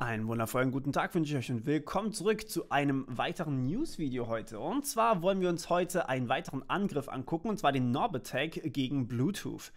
Einen wundervollen guten Tag wünsche ich euch und willkommen zurück zu einem weiteren News-Video heute. Und zwar wollen wir uns heute einen weiteren Angriff angucken, und zwar den Norbit-Tag gegen Bluetooth.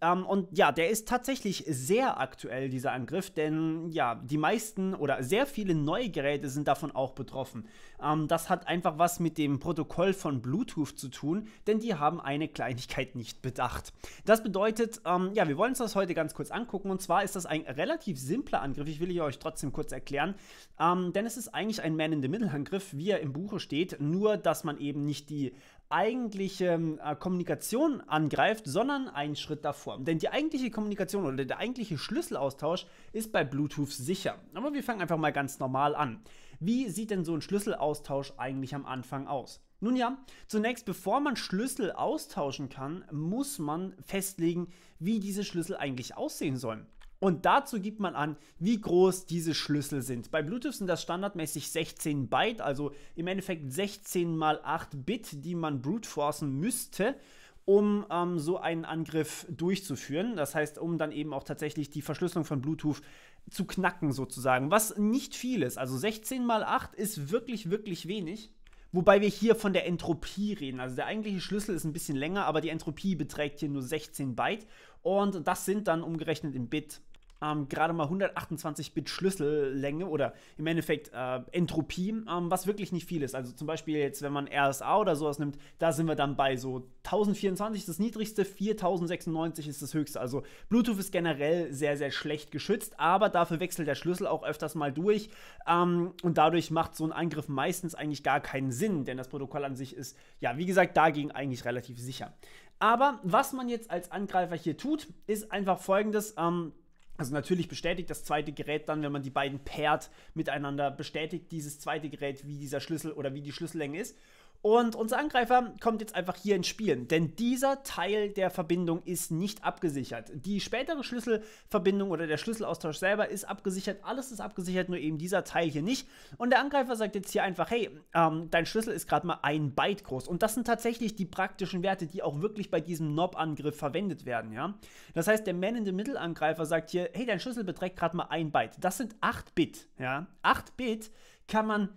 Ähm, und ja, der ist tatsächlich sehr aktuell, dieser Angriff, denn ja, die meisten oder sehr viele neue Geräte sind davon auch betroffen. Ähm, das hat einfach was mit dem Protokoll von Bluetooth zu tun, denn die haben eine Kleinigkeit nicht bedacht. Das bedeutet, ähm, ja, wir wollen uns das heute ganz kurz angucken und zwar ist das ein relativ simpler Angriff. Ich will hier euch trotzdem kurz erklären, ähm, denn es ist eigentlich ein Man-in-the-Middle-Angriff, wie er im Buche steht, nur dass man eben nicht die eigentliche ähm, äh, Kommunikation angreift, sondern einen Schritt davor. Denn die eigentliche Kommunikation oder der eigentliche Schlüsselaustausch ist bei Bluetooth sicher. Aber wir fangen einfach mal ganz normal an. Wie sieht denn so ein Schlüsselaustausch eigentlich am Anfang aus? Nun ja, zunächst bevor man Schlüssel austauschen kann, muss man festlegen, wie diese Schlüssel eigentlich aussehen sollen. Und dazu gibt man an, wie groß diese Schlüssel sind. Bei Bluetooth sind das standardmäßig 16 Byte, also im Endeffekt 16 mal 8 Bit, die man brute forcen müsste um ähm, so einen Angriff durchzuführen. Das heißt, um dann eben auch tatsächlich die Verschlüsselung von Bluetooth zu knacken, sozusagen. Was nicht viel ist. Also 16 mal 8 ist wirklich, wirklich wenig. Wobei wir hier von der Entropie reden. Also der eigentliche Schlüssel ist ein bisschen länger, aber die Entropie beträgt hier nur 16 Byte. Und das sind dann umgerechnet in Bit ähm, gerade mal 128 Bit Schlüssellänge oder im Endeffekt äh, Entropie, ähm, was wirklich nicht viel ist. Also zum Beispiel jetzt, wenn man RSA oder sowas nimmt, da sind wir dann bei so 1024 ist das niedrigste, 4096 ist das höchste. Also Bluetooth ist generell sehr, sehr schlecht geschützt, aber dafür wechselt der Schlüssel auch öfters mal durch ähm, und dadurch macht so ein Angriff meistens eigentlich gar keinen Sinn, denn das Protokoll an sich ist, ja, wie gesagt, dagegen eigentlich relativ sicher. Aber was man jetzt als Angreifer hier tut, ist einfach folgendes. Ähm, also natürlich bestätigt das zweite Gerät dann, wenn man die beiden pairt miteinander, bestätigt dieses zweite Gerät, wie dieser Schlüssel oder wie die Schlüssellänge ist. Und unser Angreifer kommt jetzt einfach hier ins Spiel, denn dieser Teil der Verbindung ist nicht abgesichert. Die spätere Schlüsselverbindung oder der Schlüsselaustausch selber ist abgesichert, alles ist abgesichert, nur eben dieser Teil hier nicht. Und der Angreifer sagt jetzt hier einfach, hey, ähm, dein Schlüssel ist gerade mal ein Byte groß. Und das sind tatsächlich die praktischen Werte, die auch wirklich bei diesem Knob-Angriff verwendet werden, ja. Das heißt, der Man in the Middle-Angreifer sagt hier, hey, dein Schlüssel beträgt gerade mal ein Byte. Das sind 8 Bit, ja. 8 Bit kann man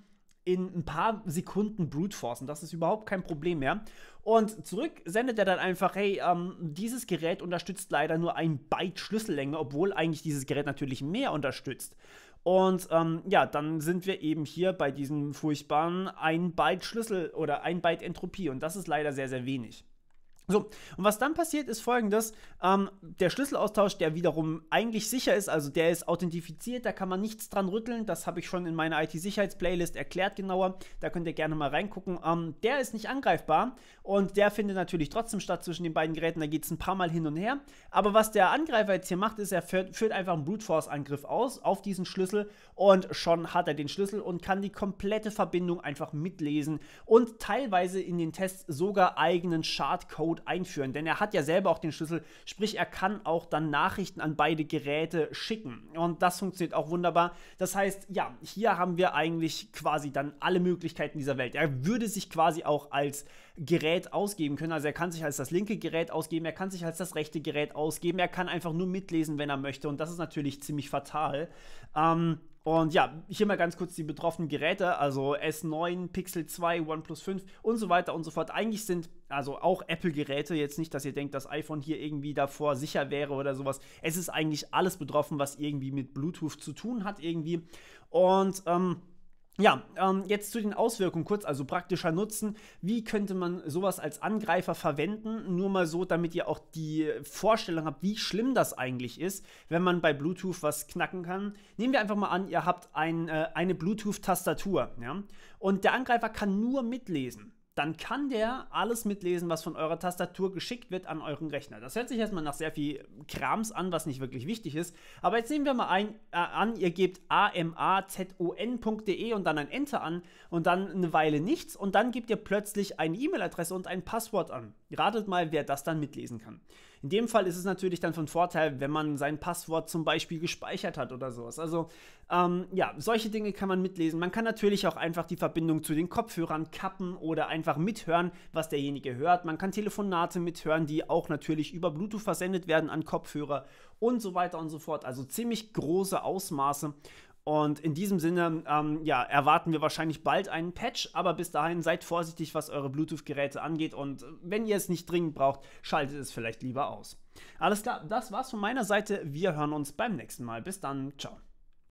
in ein paar Sekunden brute-forcen. Das ist überhaupt kein Problem mehr. Und zurück sendet er dann einfach, hey, ähm, dieses Gerät unterstützt leider nur ein Byte Schlüssellänge, obwohl eigentlich dieses Gerät natürlich mehr unterstützt. Und ähm, ja, dann sind wir eben hier bei diesem furchtbaren 1 Byte Schlüssel oder 1 Byte Entropie. Und das ist leider sehr, sehr wenig. So, und was dann passiert, ist folgendes: ähm, Der Schlüsselaustausch, der wiederum eigentlich sicher ist, also der ist authentifiziert, da kann man nichts dran rütteln. Das habe ich schon in meiner IT-Sicherheits-Playlist erklärt genauer. Da könnt ihr gerne mal reingucken. Ähm, der ist nicht angreifbar und der findet natürlich trotzdem statt zwischen den beiden Geräten. Da geht es ein paar Mal hin und her. Aber was der Angreifer jetzt hier macht, ist, er führt, führt einfach einen Brute Force-Angriff aus auf diesen Schlüssel und schon hat er den Schlüssel und kann die komplette Verbindung einfach mitlesen und teilweise in den Tests sogar eigenen Schadcode einführen, denn er hat ja selber auch den Schlüssel, sprich er kann auch dann Nachrichten an beide Geräte schicken und das funktioniert auch wunderbar. Das heißt, ja, hier haben wir eigentlich quasi dann alle Möglichkeiten dieser Welt. Er würde sich quasi auch als Gerät ausgeben können. Also er kann sich als das linke Gerät ausgeben, er kann sich als das rechte Gerät ausgeben, er kann einfach nur mitlesen, wenn er möchte. Und das ist natürlich ziemlich fatal. Ähm, und ja, hier mal ganz kurz die betroffenen Geräte, also S9, Pixel 2, OnePlus 5 und so weiter und so fort. Eigentlich sind also auch Apple-Geräte jetzt nicht, dass ihr denkt, das iPhone hier irgendwie davor sicher wäre oder sowas. Es ist eigentlich alles betroffen, was irgendwie mit Bluetooth zu tun hat irgendwie. Und ähm, ja, ähm, jetzt zu den Auswirkungen kurz, also praktischer Nutzen. Wie könnte man sowas als Angreifer verwenden? Nur mal so, damit ihr auch die Vorstellung habt, wie schlimm das eigentlich ist, wenn man bei Bluetooth was knacken kann. Nehmen wir einfach mal an, ihr habt ein, äh, eine Bluetooth-Tastatur ja? und der Angreifer kann nur mitlesen dann kann der alles mitlesen, was von eurer Tastatur geschickt wird an euren Rechner. Das hört sich erstmal nach sehr viel Krams an, was nicht wirklich wichtig ist. Aber jetzt nehmen wir mal ein, äh, an, ihr gebt amazon.de und dann ein Enter an und dann eine Weile nichts und dann gebt ihr plötzlich eine E-Mail-Adresse und ein Passwort an. Ratet mal, wer das dann mitlesen kann. In dem Fall ist es natürlich dann von Vorteil, wenn man sein Passwort zum Beispiel gespeichert hat oder sowas. Also ähm, ja, solche Dinge kann man mitlesen. Man kann natürlich auch einfach die Verbindung zu den Kopfhörern kappen oder einfach einfach mithören, was derjenige hört. Man kann Telefonate mithören, die auch natürlich über Bluetooth versendet werden an Kopfhörer und so weiter und so fort. Also ziemlich große Ausmaße. Und in diesem Sinne, ähm, ja, erwarten wir wahrscheinlich bald einen Patch, aber bis dahin seid vorsichtig, was eure Bluetooth-Geräte angeht und wenn ihr es nicht dringend braucht, schaltet es vielleicht lieber aus. Alles klar, das war's von meiner Seite. Wir hören uns beim nächsten Mal. Bis dann, ciao.